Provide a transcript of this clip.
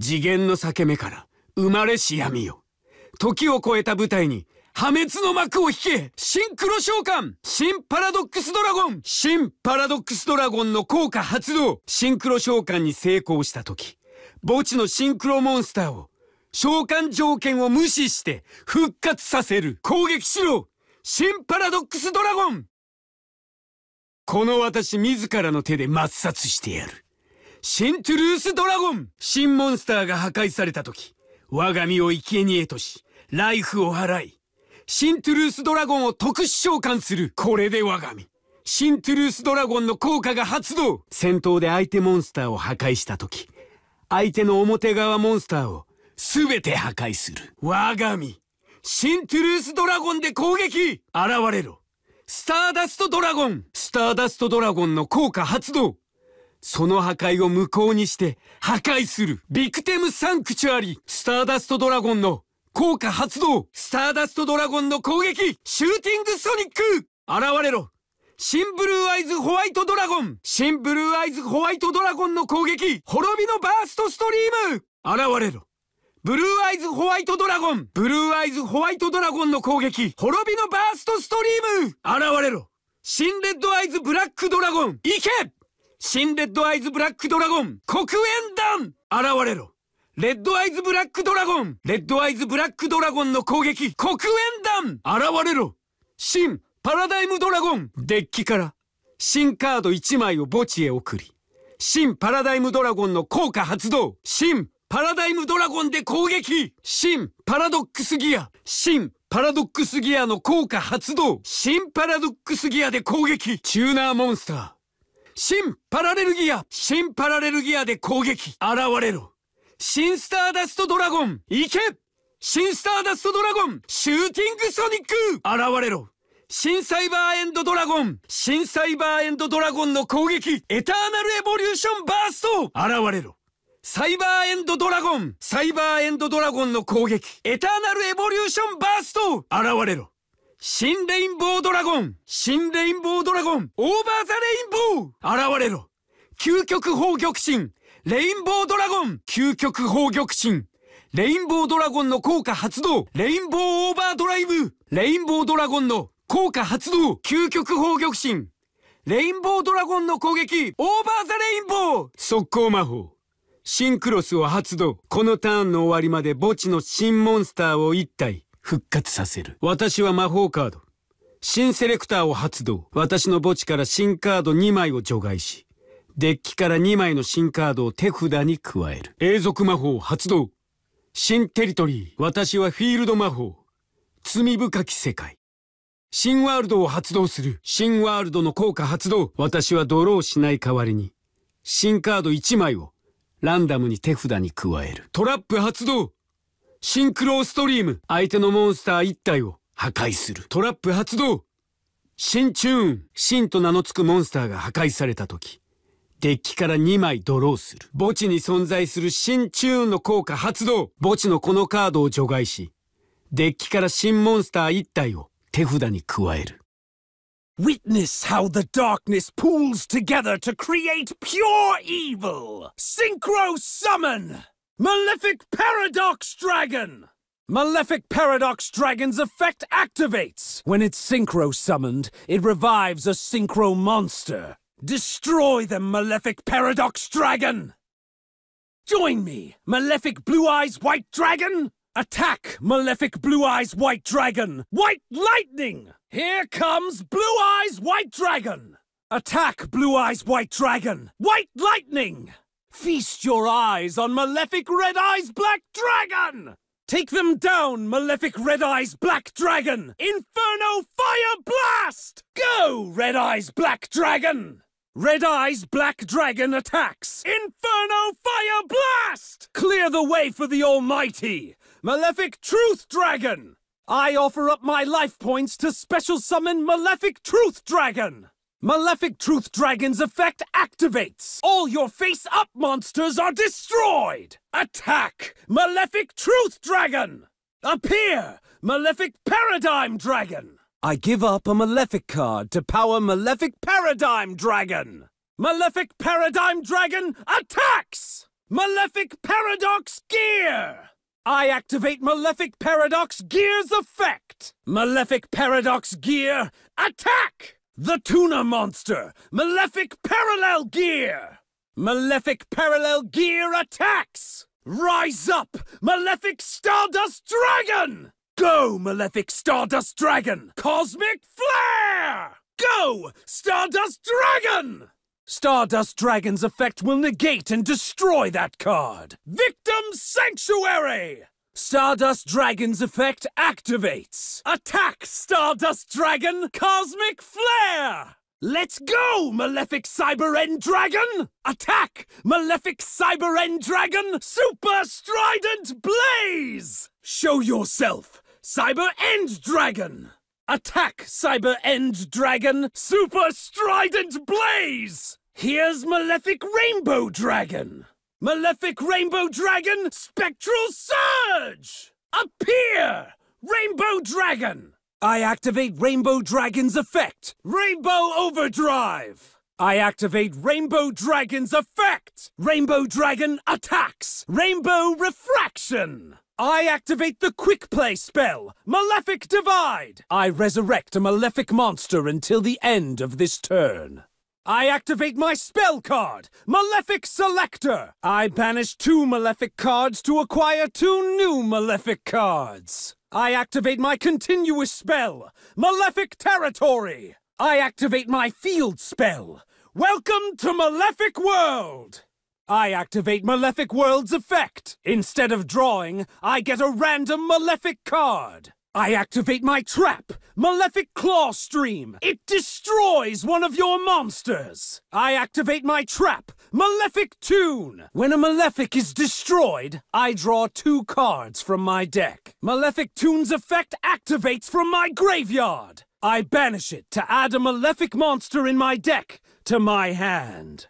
次元の裂け目から生まれし闇よ時を超えた舞台に破滅の幕を引けシンクロ召喚新パラドックスドラゴン新パラドックスドラゴンの効果発動シンクロ召喚に成功した時墓地のシンクロモンスターを召喚条件を無視して復活させる攻撃しろ新パラドックスドラゴンこの私自らの手で抹殺してやる新トゥルースドラゴン新モンスターが破壊された時、我が身を生贄とし、ライフを払い、新トゥルースドラゴンを特殊召喚する。これで我が身。新トゥルースドラゴンの効果が発動戦闘で相手モンスターを破壊した時、相手の表側モンスターを全て破壊する。我が身。新トゥルースドラゴンで攻撃現れろスターダストドラゴンスターダストドラゴンの効果発動その破壊を無効にして破壊するビクテムサンクチュアリスターダストドラゴンの効果発動スターダストドラゴンの攻撃シューティングソニック現れろシンブルーアイズホワイトドラゴンシンブルーアイズホワイトドラゴンの攻撃滅びのバーストストリーム現れろブルーアイズホワイトドラゴンブルーアイズホワイトドラゴンの攻撃滅びのバーストストリーム現れろ新レッドアイズブラックドラゴン行け新レッドアイズブラックドラゴン黒煙弾現れろレッドアイズブラックドラゴンレッドアイズブラックドラゴンの攻撃黒煙弾現れろ新パラダイムドラゴンデッキから新カード1枚を墓地へ送り新パラダイムドラゴンの効果発動新パラダイムドラゴンで攻撃新パラドックスギア新パラドックスギアの効果発動新パラドックスギアで攻撃チューナーモンスター新パラレルギア新パラレルギアで攻撃現れろ新スターダストドラゴン行け新スターダストドラゴンシューティングソニック現れろ新サイバーエンドドラゴン新サイバーエンドドラゴンの攻撃エターナルエボリューションバースト現れろサイバーエンドドラゴンサイバーエンドドラゴンの攻撃エターナルエボリューションバースト現れろ新レインボードラゴン新レインボードラゴンオーバーザレインボー現れろ究極砲玉神レインボードラゴン究極砲玉神レインボードラゴンの効果発動レインボーオーバードライブレインボードラゴンの効果発動究極砲玉神レインボードラゴンの攻撃オーバーザレインボー速攻魔法シンクロスを発動このターンの終わりまで墓地の新モンスターを1体復活させる。私は魔法カード。新セレクターを発動。私の墓地から新カード2枚を除外し、デッキから2枚の新カードを手札に加える。永続魔法発動。新テリトリー。私はフィールド魔法。罪深き世界。新ワールドを発動する。新ワールドの効果発動。私はドローしない代わりに、新カード1枚をランダムに手札に加える。トラップ発動シンクロストリーム相手のモンスター1体を破壊するトラップ発動シンチューンシンと名の付くモンスターが破壊された時デッキから2枚ドローする墓地に存在するシンチューンの効果発動墓地のこのカードを除外しデッキから新モンスター1体を手札に加える Witness how the darkness pools together to create pure evil! Synchro Summon! Malefic Paradox Dragon! Malefic Paradox Dragon's effect activates! When it's synchro summoned, it revives a synchro monster. Destroy them, Malefic Paradox Dragon! Join me, Malefic Blue Eyes White Dragon! Attack, Malefic Blue Eyes White Dragon! White Lightning! Here comes Blue Eyes White Dragon! Attack, Blue Eyes White Dragon! White Lightning! Feast your eyes on Malefic Red Eyes Black Dragon! Take them down, Malefic Red Eyes Black Dragon! Inferno Fire Blast! Go, Red Eyes Black Dragon! Red Eyes Black Dragon attacks! Inferno Fire Blast! Clear the way for the Almighty! Malefic Truth Dragon! I offer up my life points to special summon Malefic Truth Dragon! Malefic Truth Dragon's effect activates! All your face-up monsters are destroyed! Attack! Malefic Truth Dragon! Appear! Malefic Paradigm Dragon! I give up a Malefic card to power Malefic Paradigm Dragon! Malefic Paradigm Dragon attacks! Malefic Paradox Gear! I activate Malefic Paradox Gear's effect! Malefic Paradox Gear, attack! The Tuna Monster! Malefic Parallel Gear! Malefic Parallel Gear attacks! Rise up, Malefic Stardust Dragon! Go, Malefic Stardust Dragon! Cosmic Flare! Go, Stardust Dragon! Stardust Dragon's effect will negate and destroy that card. Victim Sanctuary! Stardust Dragon's effect activates! Attack, Stardust Dragon! Cosmic Flare! Let's go, Malefic Cyber End Dragon! Attack, Malefic Cyber End Dragon! Super Strident Blaze! Show yourself, Cyber End Dragon! Attack, Cyber End Dragon! Super Strident Blaze! Here's Malefic Rainbow Dragon! Malefic Rainbow Dragon Spectral Surge! Appear! Rainbow Dragon! I activate Rainbow Dragon's effect, Rainbow Overdrive! I activate Rainbow Dragon's effect, Rainbow Dragon attacks, Rainbow Refraction! I activate the Quick Play spell, Malefic Divide! I resurrect a Malefic monster until the end of this turn. I activate my spell card, Malefic Selector. I banish two Malefic cards to acquire two new Malefic cards. I activate my continuous spell, Malefic Territory. I activate my field spell, Welcome to Malefic World. I activate Malefic World's effect. Instead of drawing, I get a random Malefic card. I activate my trap, Malefic Claw Stream. It destroys one of your monsters. I activate my trap, Malefic Tune. When a Malefic is destroyed, I draw two cards from my deck. Malefic Tune's effect activates from my graveyard. I banish it to add a Malefic monster in my deck to my hand.